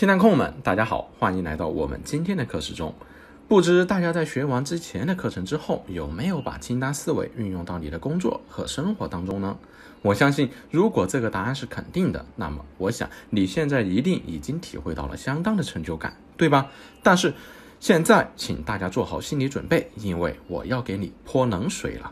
清单控们，大家好，欢迎来到我们今天的课时中。不知大家在学完之前的课程之后，有没有把清单思维运用到你的工作和生活当中呢？我相信，如果这个答案是肯定的，那么我想你现在一定已经体会到了相当的成就感，对吧？但是，现在请大家做好心理准备，因为我要给你泼冷水了。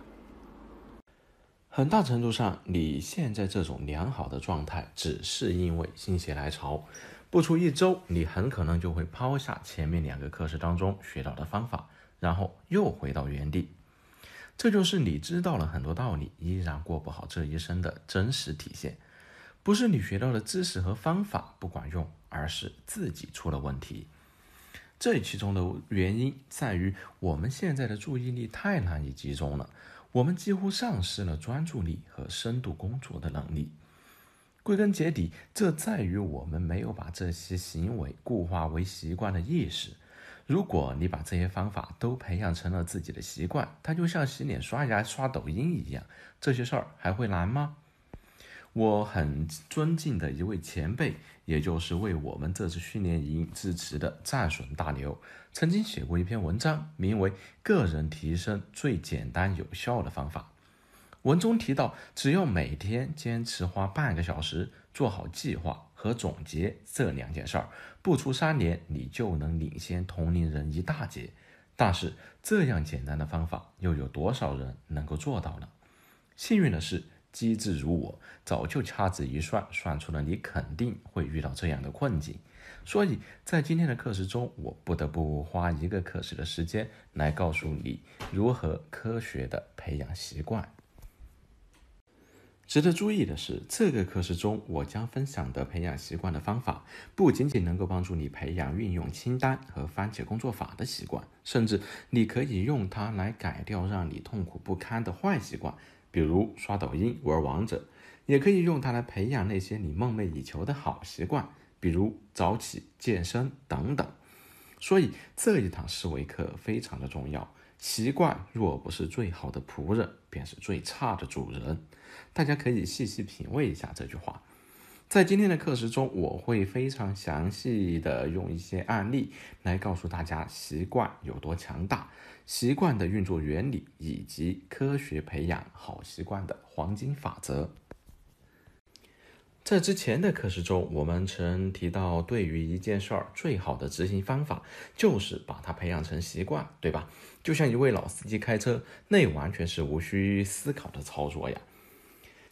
很大程度上，你现在这种良好的状态，只是因为心血来潮。不出一周，你很可能就会抛下前面两个课时当中学到的方法，然后又回到原地。这就是你知道了很多道理，依然过不好这一生的真实体现。不是你学到的知识和方法不管用，而是自己出了问题。这其中的原因在于，我们现在的注意力太难以集中了，我们几乎丧失了专注力和深度工作的能力。归根结底，这在于我们没有把这些行为固化为习惯的意识。如果你把这些方法都培养成了自己的习惯，它就像洗脸、刷牙、刷抖音一样，这些事儿还会难吗？我很尊敬的一位前辈，也就是为我们这次训练营致辞的战损大牛，曾经写过一篇文章，名为《个人提升最简单有效的方法》。文中提到，只要每天坚持花半个小时做好计划和总结这两件事儿，不出三年，你就能领先同龄人一大截。但是，这样简单的方法，又有多少人能够做到呢？幸运的是，机智如我，早就掐指一算，算出了你肯定会遇到这样的困境。所以在今天的课时中，我不得不花一个课时的时间来告诉你如何科学的培养习惯。值得注意的是，这个课时中我将分享的培养习惯的方法，不仅仅能够帮助你培养运用清单和番茄工作法的习惯，甚至你可以用它来改掉让你痛苦不堪的坏习惯，比如刷抖音、玩王者，也可以用它来培养那些你梦寐以求的好习惯，比如早起、健身等等。所以这一堂思维课非常的重要。习惯若不是最好的仆人，便是最差的主人。大家可以细细品味一下这句话。在今天的课时中，我会非常详细的用一些案例来告诉大家习惯有多强大，习惯的运作原理，以及科学培养好习惯的黄金法则。在之前的课时中，我们曾提到，对于一件事儿，最好的执行方法就是把它培养成习惯，对吧？就像一位老司机开车，那完全是无需思考的操作呀。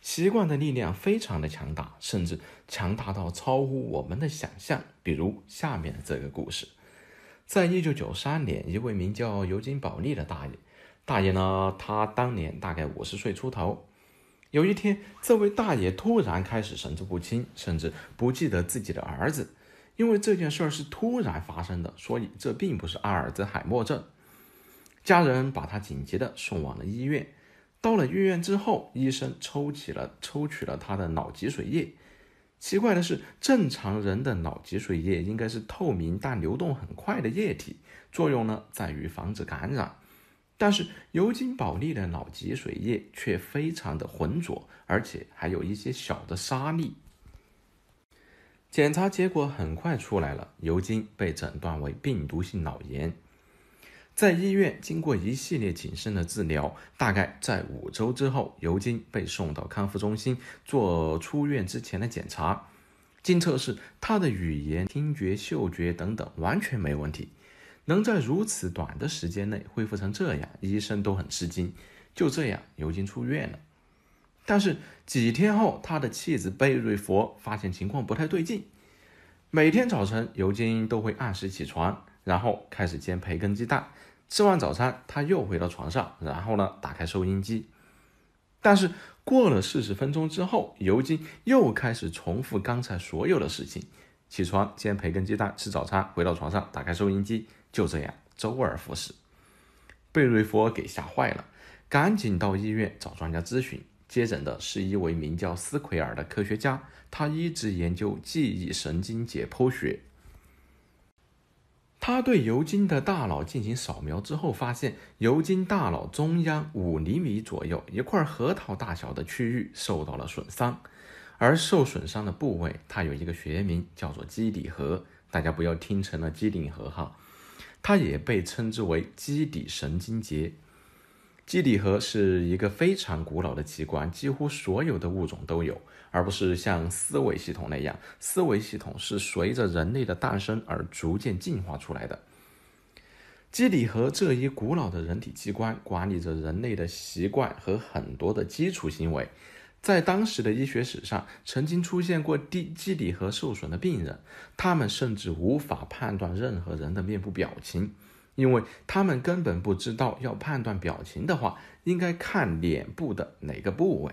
习惯的力量非常的强大，甚至强大到超乎我们的想象。比如下面的这个故事，在一九九三年，一位名叫尤金·保利的大爷，大爷呢，他当年大概五十岁出头。有一天，这位大爷突然开始神志不清，甚至不记得自己的儿子。因为这件事儿是突然发生的，所以这并不是阿尔兹海默症。家人把他紧急的送往了医院。到了医院之后，医生抽起了抽取了他的脑脊髓液。奇怪的是，正常人的脑脊髓液应该是透明但流动很快的液体，作用呢在于防止感染。但是尤金保利的脑脊髓液却非常的浑浊，而且还有一些小的沙粒。检查结果很快出来了，尤金被诊断为病毒性脑炎。在医院经过一系列谨慎的治疗，大概在五周之后，尤金被送到康复中心做出院之前的检查。经测试，他的语言、听觉、嗅觉等等完全没问题。能在如此短的时间内恢复成这样，医生都很吃惊。就这样，尤金出院了。但是几天后，他的妻子贝瑞佛发现情况不太对劲。每天早晨，尤金都会按时起床，然后开始煎培根鸡蛋。吃完早餐，他又回到床上，然后呢，打开收音机。但是过了四十分钟之后，尤金又开始重复刚才所有的事情：起床、煎培根鸡蛋、吃早餐、回到床上、打开收音机。就这样周而复始，贝瑞佛给吓坏了，赶紧到医院找专家咨询。接诊的是一位名叫斯奎尔的科学家，他一直研究记忆神经解剖学。他对尤金的大脑进行扫描之后，发现尤金大脑中央五厘米左右一块核桃大小的区域受到了损伤，而受损伤的部位，它有一个学名叫做基底核，大家不要听成了机顶核哈。它也被称之为基底神经节。基底核是一个非常古老的器官，几乎所有的物种都有，而不是像思维系统那样。思维系统是随着人类的诞生而逐渐进化出来的。基底核这一古老的人体器官，管理着人类的习惯和很多的基础行为。在当时的医学史上，曾经出现过低基底核受损的病人，他们甚至无法判断任何人的面部表情，因为他们根本不知道要判断表情的话，应该看脸部的哪个部位。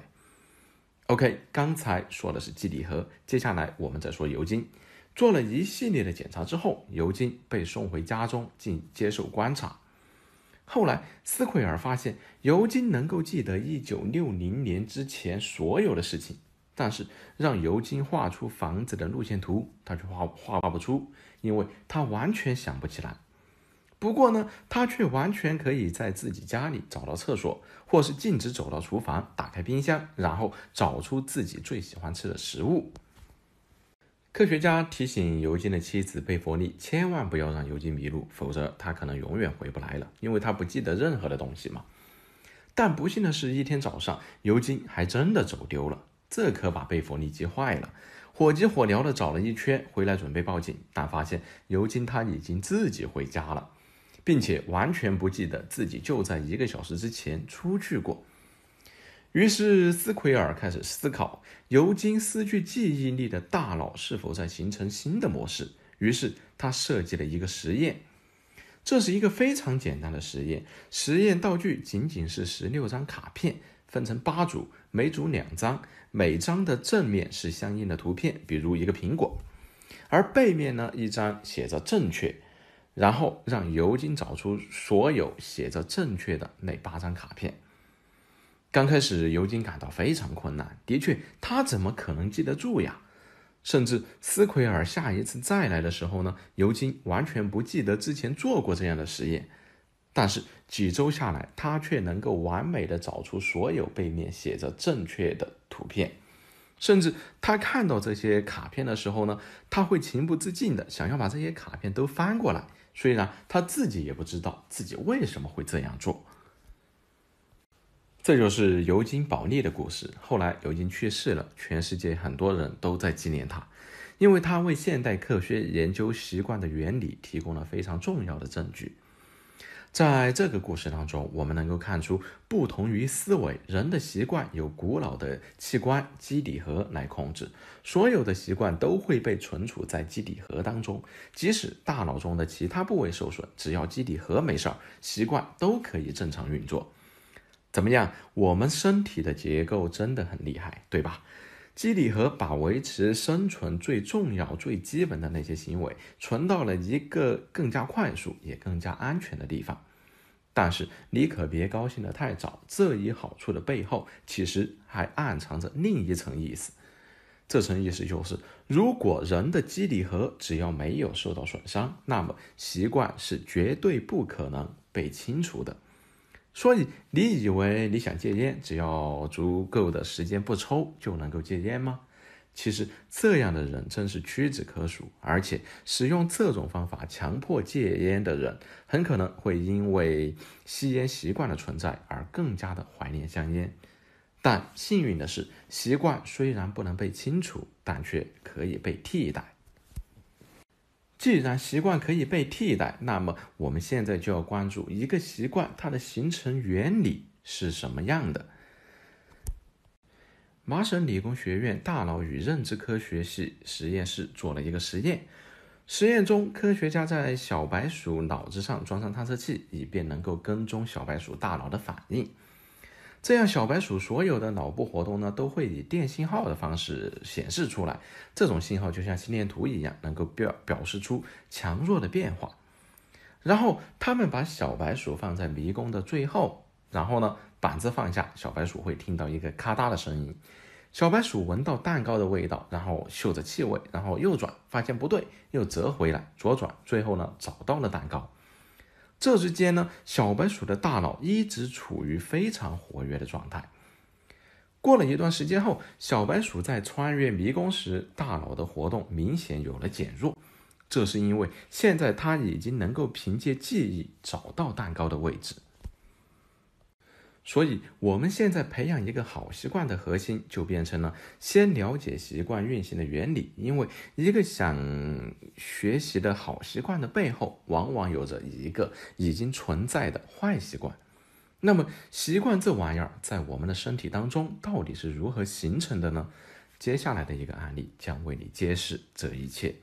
OK，刚才说的是基底核，接下来我们再说尤金。做了一系列的检查之后，尤金被送回家中，进接受观察。后来，斯奎尔发现尤金能够记得一九六零年之前所有的事情，但是让尤金画出房子的路线图，他却画画画不出，因为他完全想不起来。不过呢，他却完全可以在自己家里找到厕所，或是径直走到厨房，打开冰箱，然后找出自己最喜欢吃的食物。科学家提醒尤金的妻子贝弗利，千万不要让尤金迷路，否则他可能永远回不来了，因为他不记得任何的东西嘛。但不幸的是，一天早上尤金还真的走丢了，这可把贝弗利急坏了，火急火燎的找了一圈，回来准备报警，但发现尤金他已经自己回家了，并且完全不记得自己就在一个小时之前出去过。于是斯奎尔开始思考，尤金失去记忆力的大脑是否在形成新的模式。于是他设计了一个实验，这是一个非常简单的实验，实验道具仅仅是十六张卡片，分成八组，每组两张，每张的正面是相应的图片，比如一个苹果，而背面呢，一张写着正确，然后让尤金找出所有写着正确的那八张卡片。刚开始，尤金感到非常困难。的确，他怎么可能记得住呀？甚至斯奎尔下一次再来的时候呢？尤金完全不记得之前做过这样的实验。但是几周下来，他却能够完美的找出所有背面写着正确的图片。甚至他看到这些卡片的时候呢，他会情不自禁的想要把这些卡片都翻过来，虽然他自己也不知道自己为什么会这样做。这就是尤金·保利的故事。后来，尤金去世了，全世界很多人都在纪念他，因为他为现代科学研究习惯的原理提供了非常重要的证据。在这个故事当中，我们能够看出，不同于思维，人的习惯由古老的器官基底核来控制。所有的习惯都会被存储在基底核当中，即使大脑中的其他部位受损，只要基底核没事儿，习惯都可以正常运作。怎么样？我们身体的结构真的很厉害，对吧？基底核把维持生存最重要、最基本的那些行为存到了一个更加快速也更加安全的地方。但是你可别高兴得太早，这一好处的背后其实还暗藏着另一层意思。这层意思就是，如果人的基底核只要没有受到损伤，那么习惯是绝对不可能被清除的。所以，你以为你想戒烟，只要足够的时间不抽就能够戒烟吗？其实这样的人真是屈指可数，而且使用这种方法强迫戒烟的人，很可能会因为吸烟习惯的存在而更加的怀念香烟。但幸运的是，习惯虽然不能被清除，但却可以被替代。既然习惯可以被替代，那么我们现在就要关注一个习惯，它的形成原理是什么样的？麻省理工学院大脑与认知科学系实验室做了一个实验，实验中科学家在小白鼠脑子上装上探测器，以便能够跟踪小白鼠大脑的反应。这样，小白鼠所有的脑部活动呢，都会以电信号的方式显示出来。这种信号就像心电图一样，能够表表示出强弱的变化。然后，他们把小白鼠放在迷宫的最后，然后呢，板子放下，小白鼠会听到一个咔嗒的声音。小白鼠闻到蛋糕的味道，然后嗅着气味，然后右转，发现不对，又折回来，左转，最后呢，找到了蛋糕。这之间呢，小白鼠的大脑一直处于非常活跃的状态。过了一段时间后，小白鼠在穿越迷宫时，大脑的活动明显有了减弱，这是因为现在它已经能够凭借记忆找到蛋糕的位置。所以，我们现在培养一个好习惯的核心就变成了先了解习惯运行的原理。因为一个想学习的好习惯的背后，往往有着一个已经存在的坏习惯。那么，习惯这玩意儿在我们的身体当中到底是如何形成的呢？接下来的一个案例将为你揭示这一切。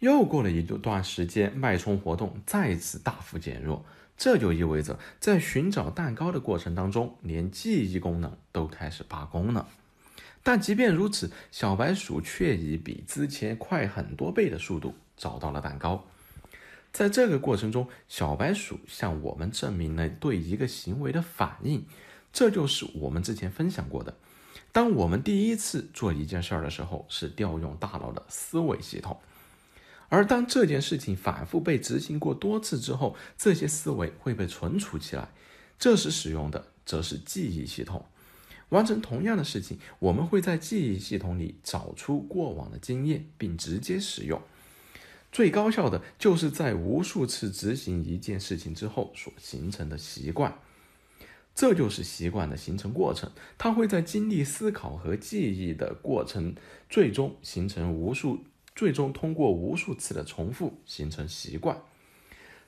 又过了一段时间，脉冲活动再次大幅减弱。这就意味着，在寻找蛋糕的过程当中，连记忆功能都开始罢工了。但即便如此，小白鼠却以比之前快很多倍的速度找到了蛋糕。在这个过程中，小白鼠向我们证明了对一个行为的反应，这就是我们之前分享过的：当我们第一次做一件事儿的时候，是调用大脑的思维系统。而当这件事情反复被执行过多次之后，这些思维会被存储起来。这时使用的则是记忆系统。完成同样的事情，我们会在记忆系统里找出过往的经验，并直接使用。最高效的，就是在无数次执行一件事情之后所形成的习惯。这就是习惯的形成过程。它会在经历思考和记忆的过程，最终形成无数。最终通过无数次的重复形成习惯。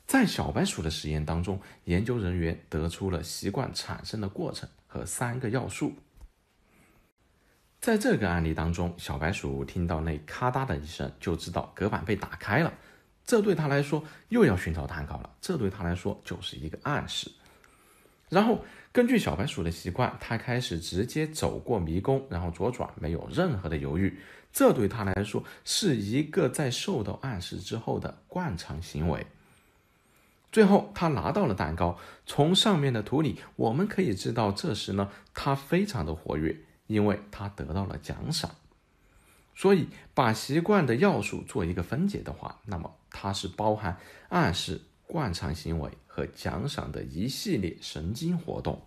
在小白鼠的实验当中，研究人员得出了习惯产生的过程和三个要素。在这个案例当中，小白鼠听到那咔嗒的一声，就知道隔板被打开了，这对他来说又要寻找蛋糕了，这对他来说就是一个暗示。然后。根据小白鼠的习惯，它开始直接走过迷宫，然后左转，没有任何的犹豫。这对它来说是一个在受到暗示之后的惯常行为。最后，他拿到了蛋糕。从上面的图里，我们可以知道，这时呢，他非常的活跃，因为他得到了奖赏。所以，把习惯的要素做一个分解的话，那么它是包含暗示。惯常行为和奖赏的一系列神经活动。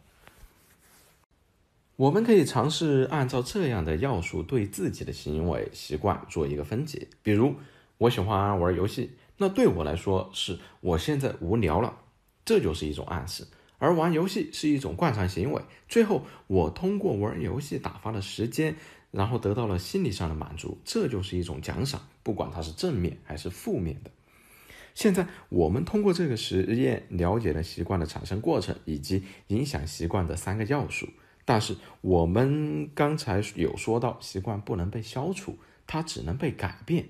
我们可以尝试按照这样的要素对自己的行为习惯做一个分解。比如，我喜欢玩游戏，那对我来说是我现在无聊了，这就是一种暗示。而玩游戏是一种惯常行为，最后我通过玩游戏打发了时间，然后得到了心理上的满足，这就是一种奖赏，不管它是正面还是负面的。现在我们通过这个实验了解了习惯的产生过程以及影响习惯的三个要素。但是我们刚才有说到，习惯不能被消除，它只能被改变。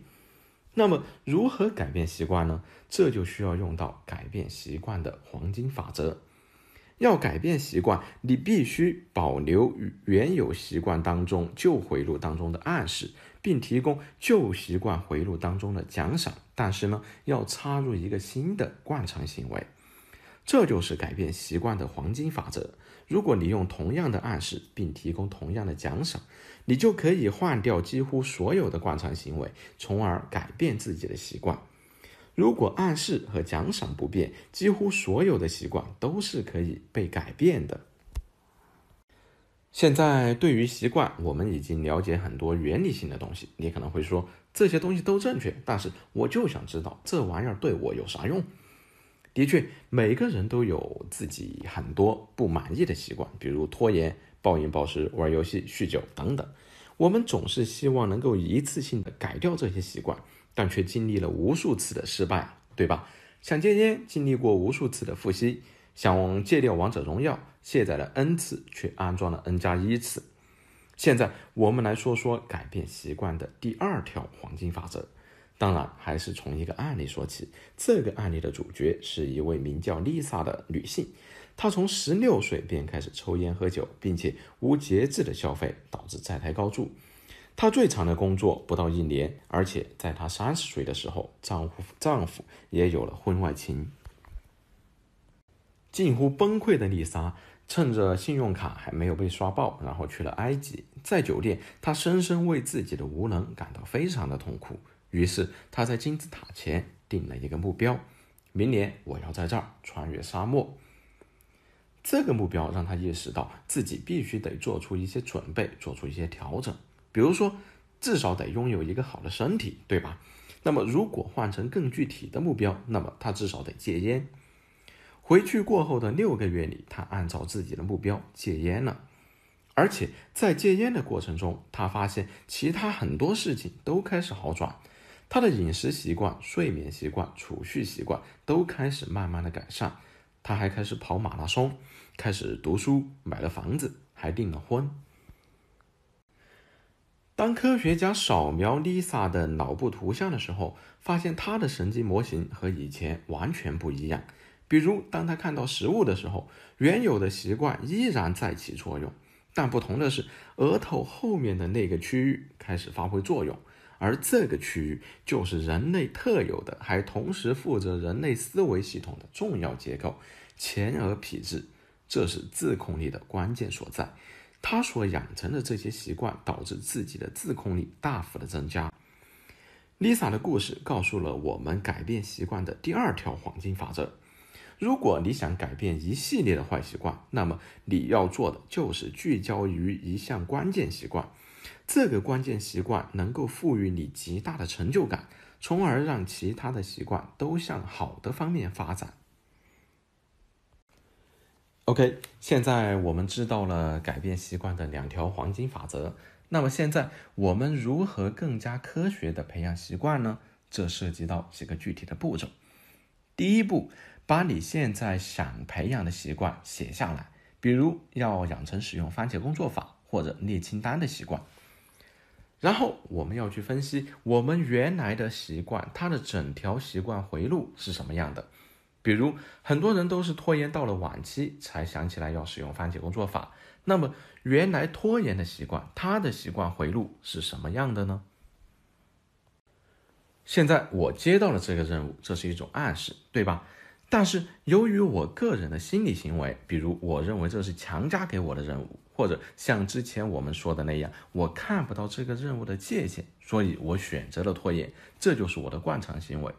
那么如何改变习惯呢？这就需要用到改变习惯的黄金法则。要改变习惯，你必须保留原有习惯当中旧回路当中的暗示，并提供旧习惯回路当中的奖赏。但是呢，要插入一个新的惯常行为，这就是改变习惯的黄金法则。如果你用同样的暗示，并提供同样的奖赏，你就可以换掉几乎所有的惯常行为，从而改变自己的习惯。如果暗示和奖赏不变，几乎所有的习惯都是可以被改变的。现在对于习惯，我们已经了解很多原理性的东西。你可能会说这些东西都正确，但是我就想知道这玩意儿对我有啥用？的确，每个人都有自己很多不满意的习惯，比如拖延、暴饮暴食、玩游戏、酗酒等等。我们总是希望能够一次性的改掉这些习惯。但却经历了无数次的失败，对吧？想戒烟，经历过无数次的复吸；想戒掉王者荣耀，卸载了 n 次，却安装了 n 加一次。现在我们来说说改变习惯的第二条黄金法则。当然，还是从一个案例说起。这个案例的主角是一位名叫丽萨的女性，她从十六岁便开始抽烟喝酒，并且无节制的消费，导致债台高筑。她最长的工作不到一年，而且在她三十岁的时候，丈夫丈夫也有了婚外情。近乎崩溃的丽莎，趁着信用卡还没有被刷爆，然后去了埃及。在酒店，她深深为自己的无能感到非常的痛苦。于是她在金字塔前定了一个目标：明年我要在这儿穿越沙漠。这个目标让她意识到自己必须得做出一些准备，做出一些调整。比如说，至少得拥有一个好的身体，对吧？那么，如果换成更具体的目标，那么他至少得戒烟。回去过后的六个月里，他按照自己的目标戒烟了，而且在戒烟的过程中，他发现其他很多事情都开始好转。他的饮食习惯、睡眠习惯、储蓄习惯都开始慢慢的改善。他还开始跑马拉松，开始读书，买了房子，还订了婚。当科学家扫描 Lisa 的脑部图像的时候，发现她的神经模型和以前完全不一样。比如，当她看到食物的时候，原有的习惯依然在起作用，但不同的是，额头后面的那个区域开始发挥作用，而这个区域就是人类特有的，还同时负责人类思维系统的重要结构——前额皮质，这是自控力的关键所在。他所养成的这些习惯，导致自己的自控力大幅的增加。Lisa 的故事告诉了我们改变习惯的第二条黄金法则：如果你想改变一系列的坏习惯，那么你要做的就是聚焦于一项关键习惯。这个关键习惯能够赋予你极大的成就感，从而让其他的习惯都向好的方面发展。OK，现在我们知道了改变习惯的两条黄金法则。那么现在我们如何更加科学的培养习惯呢？这涉及到几个具体的步骤。第一步，把你现在想培养的习惯写下来，比如要养成使用番茄工作法或者列清单的习惯。然后我们要去分析我们原来的习惯，它的整条习惯回路是什么样的。比如，很多人都是拖延到了晚期才想起来要使用番茄工作法。那么，原来拖延的习惯，他的习惯回路是什么样的呢？现在我接到了这个任务，这是一种暗示，对吧？但是由于我个人的心理行为，比如我认为这是强加给我的任务，或者像之前我们说的那样，我看不到这个任务的界限，所以我选择了拖延，这就是我的惯常行为。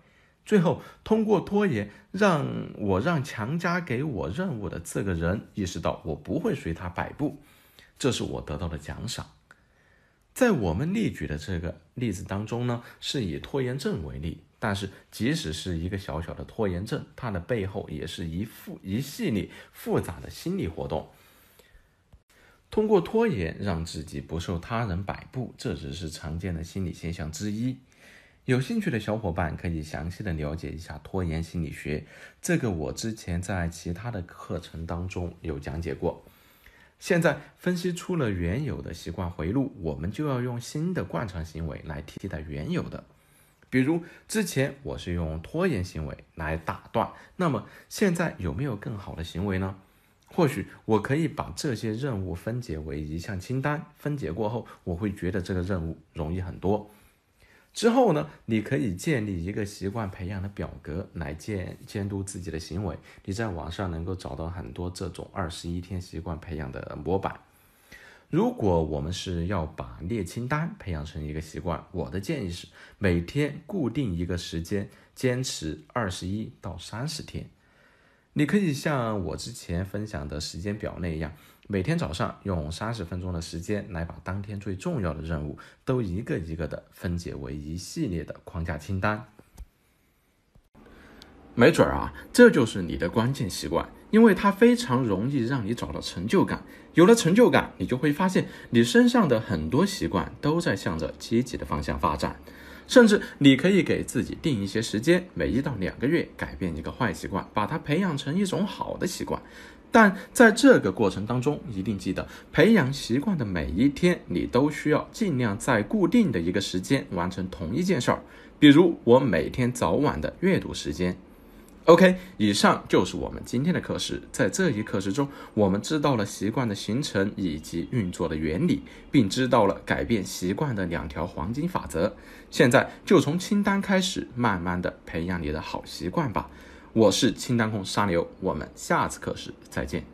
最后，通过拖延，让我让强加给我任务的这个人意识到我不会随他摆布，这是我得到的奖赏。在我们例举的这个例子当中呢，是以拖延症为例，但是即使是一个小小的拖延症，它的背后也是一副一系列复杂的心理活动。通过拖延让自己不受他人摆布，这只是常见的心理现象之一。有兴趣的小伙伴可以详细的了解一下拖延心理学，这个我之前在其他的课程当中有讲解过。现在分析出了原有的习惯回路，我们就要用新的惯常行为来替代原有的。比如之前我是用拖延行为来打断，那么现在有没有更好的行为呢？或许我可以把这些任务分解为一项清单，分解过后我会觉得这个任务容易很多。之后呢，你可以建立一个习惯培养的表格来监监督自己的行为。你在网上能够找到很多这种二十一天习惯培养的模板。如果我们是要把列清单培养成一个习惯，我的建议是每天固定一个时间，坚持二十一到三十天。你可以像我之前分享的时间表那样，每天早上用三十分钟的时间来把当天最重要的任务都一个一个的分解为一系列的框架清单。没准儿啊，这就是你的关键习惯，因为它非常容易让你找到成就感。有了成就感，你就会发现你身上的很多习惯都在向着积极的方向发展。甚至你可以给自己定一些时间，每一到两个月改变一个坏习惯，把它培养成一种好的习惯。但在这个过程当中，一定记得培养习惯的每一天，你都需要尽量在固定的一个时间完成同一件事儿，比如我每天早晚的阅读时间。OK，以上就是我们今天的课时。在这一课时中，我们知道了习惯的形成以及运作的原理，并知道了改变习惯的两条黄金法则。现在就从清单开始，慢慢的培养你的好习惯吧。我是清单控沙牛，我们下次课时再见。